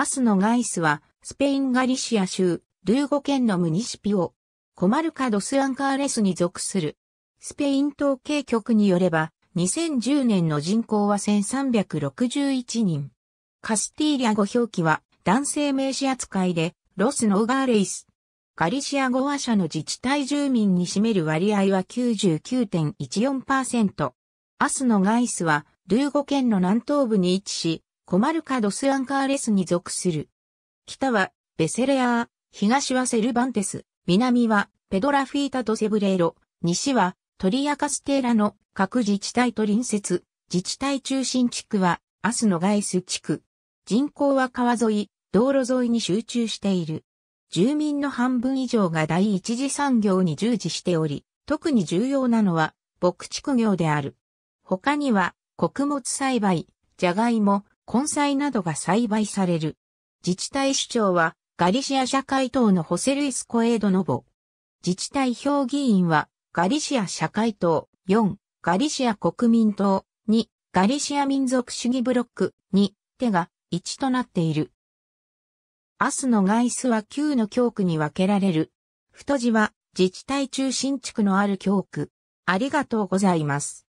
アスノガイスは、スペインガリシア州、ルーゴ県のムニシピオ、コマルカ・ドス・アンカーレスに属する。スペイン統計局によれば、2010年の人口は1361人。カスティーリア語表記は男性名詞扱いで、ロス・ノーガーレイス。ガリシア語話者の自治体住民に占める割合は99.14%。アスノガイスは、ルーゴ県の南東部に位置し、コマルカ・ドス・アンカーレスに属する。北はベセレアー、東はセルバンテス、南はペドラフィータとセブレーロ、西はトリアカステーラの各自治体と隣接、自治体中心地区はアスノガエス地区。人口は川沿い、道路沿いに集中している。住民の半分以上が第一次産業に従事しており、特に重要なのは牧畜業である。他には穀物栽培、ジャガイモ、根菜などが栽培される。自治体首長は、ガリシア社会党のホセルイス・コエード・ノボ。自治体評議員は、ガリシア社会党、4、ガリシア国民党、2、ガリシア民族主義ブロック、2、手が1となっている。アスの外出は9の教区に分けられる。太字は自治体中心地区のある教区。ありがとうございます。